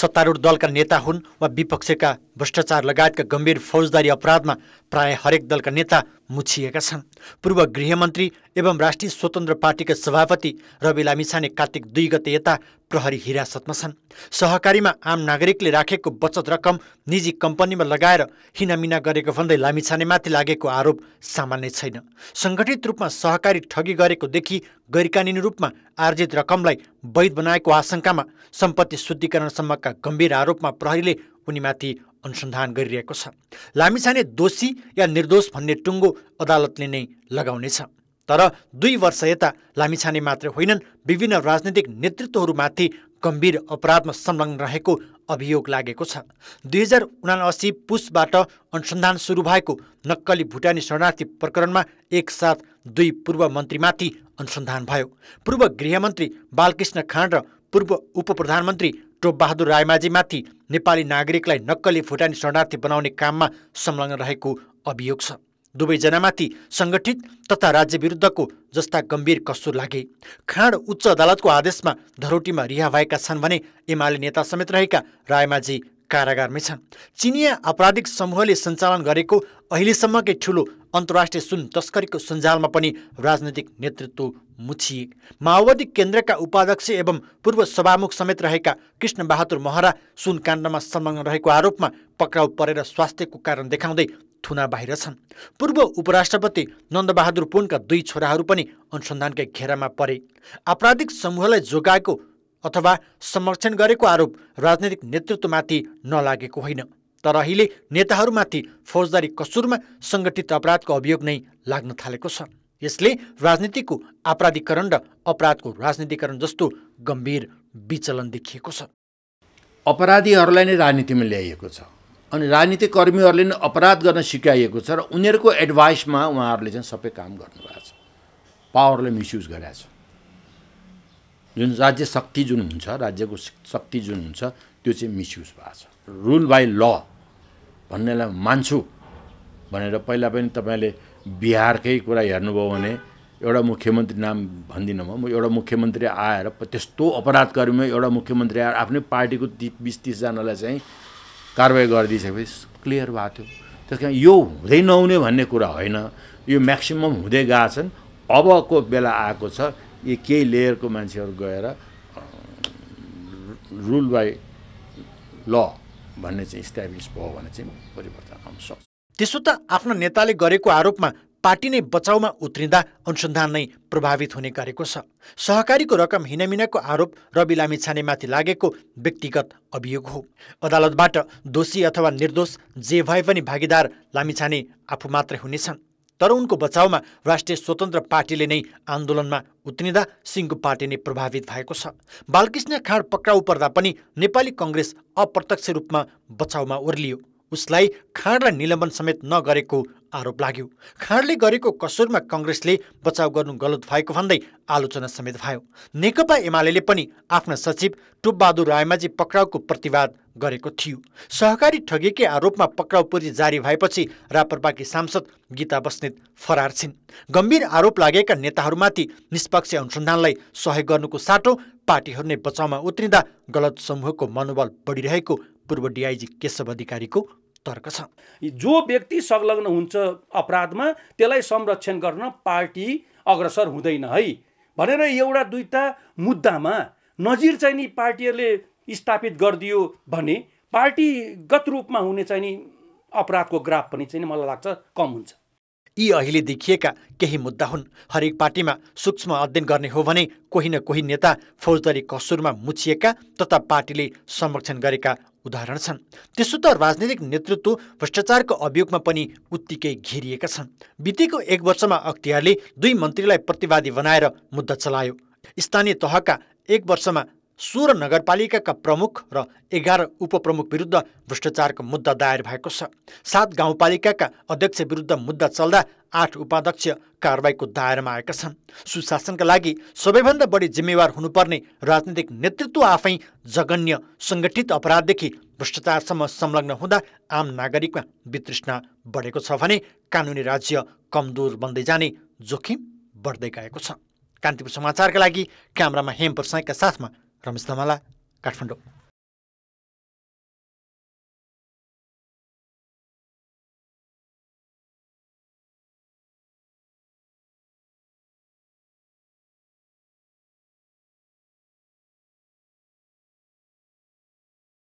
सत्तारूढ दलका नेता हुन् वा विपक्षका भ्रष्टाचार लगायतका गम्भीर फौजदारी अपराधमा प्राय हरेक दलका नेता मुछिएका छन् पूर्व गृहमन्त्री एवं राष्ट्रिय स्वतन्त्र पार्टीका सभापति रवि लामिछाने कार्तिक दुई गते यता प्रहरी हिरासतमा छन् सहकारीमा आम नागरिकले राखेको बचत रकम निजी कम्पनीमा लगाएर हिनामिना गरेको भन्दै लामिछानेमाथि लागेको आरोप सामान्य छैन सङ्गठित रूपमा सहकारी ठगी गरेकोदेखि गैरकानुनी रूपमा आर्जित रकमलाई वैध बनाएको आशंकामा सम्पत्ति शुद्धिकरणसम्मका गम्भीर आरोपमा प्रहरीले उनीमाथि अनुसन्धान गरिरहेको छ लामिछाने दोषी या निर्दोष भन्ने टुङ्गो अदालतले नै लगाउनेछ तर दुई वर्ष यता लामिछाने मात्र होइनन् विभिन्न राजनैतिक नेतृत्वहरूमाथि गम्भीर अपराधमा संलग्न रहेको अभियोग लागेको छ दुई हजार उनासी पुसबाट अनुसन्धान सुरु भएको नक्कली भुटानी शरणार्थी प्रकरणमा एकसाथ दुई पूर्व मन्त्रीमाथि अनुसन्धान भयो पूर्व गृहमन्त्री बालकृष्ण खाँड र पूर्व उप प्रधानमन्त्री टोपबहादुर रायमाझीमाथि नेपाली नागरिकलाई नक्कली भुटानी शरणार्थी बनाउने काममा संलग्न रहेको अभियोग छ दुवैजनामाथि सङ्गठित तथा राज्य विरुद्धको जस्ता गम्भीर कसुर लागे खाँड उच्च अदालतको आदेशमा धरोटीमा रिहा भएका छन् भने एमाले नेता समेत रहेका रायमाझी कारागारमै छन् चिनिया आपराधिक समूहले सञ्चालन गरेको अहिलेसम्मकै ठुलो अन्तर्राष्ट्रिय सुन तस्करीको सञ्जालमा पनि राजनैतिक नेतृत्व मुछिए माओवादी केन्द्रका उपाध्यक्ष एवं पूर्व सभामुख समेत रहेका कृष्णबहादुर महरा सुन काण्डमा संलग्न रहेको आरोपमा पक्राउ परेर स्वास्थ्यको कारण देखाउँदै थुना बाहिर छन् पूर्व उपराष्ट्रपति नन्दबहादुर पुनका दुई छोराहरू पनि अनुसन्धानकै घेरामा परे आपराधिक समूहलाई जोगाएको अथवा संरक्षण गरेको आरोप राजनैतिक नेतृत्वमाथि नलागेको होइन तर अहिले नेताहरूमाथि फौजदारी कसुरमा सङ्गठित अपराधको अभियोग नै लाग्न थालेको छ यसले राजनीतिको आपराधिकरण र अपराधको राजनीतिकरण जस्तो गम्भीर विचलन देखिएको छ अपराधीहरूलाई नै राजनीतिमा ल्याइएको छ अनि राजनीतिक कर्मीहरूले नै अपराध गर्न सिकाइएको छ र उनीहरूको एडभाइसमा उहाँहरूले चाहिँ सबै काम गर्नुभएको छ पावरलाई मिसयुज गरेका छ जुन राज्य शक्ति जुन हुन्छ राज्यको शक्ति जुन हुन्छ त्यो चाहिँ मिसयुज भएको छ रुल बाई ल भन्नेलाई मान्छु भनेर पहिला पनि तपाईँले बिहारकै कुरा हेर्नुभयो भने एउटा मुख्यमन्त्री नाम भन्दिनँ म एउटा मुख्यमन्त्री आएर त्यस्तो अपराध अपराधकर्मीमा एउटा मुख्यमन्त्री आएर आफ्नै पार्टीको ति बिस तिसजनालाई चाहिँ कारवाही गरिदिइसकेपछि क्लियर भएको थियो त्यस कारण यो हुँदै नहुने भन्ने कुरा होइन यो म्याक्सिमम् हुँदै गएको छन् अबको बेला आएको छ यी केही लेयरको मान्छेहरू गएर रुल बाई ल भन्ने चाहिँ इस्ट्याब्लिस भयो भने चाहिँ परिवर्तन आउन सक्छ त्यसो त आफ्नो नेताले गरेको आरोपमा पार्टी नै बचाउमा उत्रिँदा अनुसन्धान नै प्रभावित हुने गरेको छ सहकारीको रकम हिनामिनाको आरोप रवि लामिछानेमाथि लागेको व्यक्तिगत अभियोग हो अदालतबाट दोषी अथवा निर्दोष जे भए पनि भागीदार लामिछाने आफू मात्रै हुनेछन् तर उनको बचाउमा राष्ट्रिय स्वतन्त्र पार्टीले नै आन्दोलनमा उत्रिँदा सिंहको पार्टी नै प्रभावित भएको छ बालकृष्ण खाँड पक्राउ पर्दा पनि नेपाली कङ्ग्रेस अप्रत्यक्ष रूपमा बचाउमा ओर्लियो उसलाई र निलम्बन समेत नगरेको आरोप लाग्यो खाँडले गरेको कसुरमा कङ्ग्रेसले बचाउ गर्नु गलत भएको भन्दै आलोचना समेत भयो नेकपा एमाले पनि आफ्ना सचिव टुपबहादुर रायमाझी पक्राउको प्रतिवाद गरेको थियो सहकारी ठगेकी आरोपमा पक्राउ पूर्जी जारी भएपछि रापरपाकी सांसद गीता बस्नेत फरार छिन् गम्भीर आरोप लागेका नेताहरूमाथि निष्पक्ष अनुसन्धानलाई सहयोग गर्नुको साटो पार्टीहरू नै बचाउमा उत्रिँदा गलत समूहको मनोबल बढिरहेको पूर्व डिआइजी केशव अधिकारीको तर्क छ जो व्यक्ति संलग्न हुन्छ अपराधमा त्यसलाई संरक्षण गर्न पार्टी अग्रसर हुँदैन है भनेर एउटा दुईवटा मुद्दामा नजिर चाहिँ नि पार्टीहरूले स्थापित गरिदियो भने पार्टीगत रूपमा हुने चाहिँ नि अपराधको ग्राफ पनि चाहिँ मलाई लाग्छ कम हुन्छ यी अहिले देखिएका केही मुद्दा हुन् हरेक पार्टीमा सूक्ष्म अध्ययन गर्ने हो भने कोही न कोही नेता फौजदारी कसुरमा मुछिएका तथा पार्टीले संरक्षण गरेका उदाहरण छन् त्यसो त राजनीतिक नेतृत्व भ्रष्टाचारको अभियोगमा पनि उत्तिकै घेरिएका छन् बितेको एक वर्षमा अख्तियारले दुई मन्त्रीलाई प्रतिवादी बनाएर मुद्दा चलायो स्थानीय तहका एक वर्षमा सोह्र नगरपालिकाका प्रमुख र एघार उपप्रमुख विरुद्ध भ्रष्टाचारको मुद्दा दायर भएको छ सात गाउँपालिकाका अध्यक्ष विरुद्ध मुद्दा चल्दा आठ उपाध्यक्ष कारवाहीको दायरामा आएका छन् सुशासनका लागि सबैभन्दा बढी जिम्मेवार हुनुपर्ने राजनीतिक नेतृत्व आफै जघन्य सङ्गठित अपराधदेखि भ्रष्टाचारसम्म संलग्न हुँदा आम नागरिकमा वितृष्णा बढेको छ भने कानुनी राज्य कमजोर बन्दै जाने जोखिम बढ्दै गएको छ कान्तिपुर समाचारका लागि क्यामरामा हेम साथमा रमेश धमाला काठमाडौँ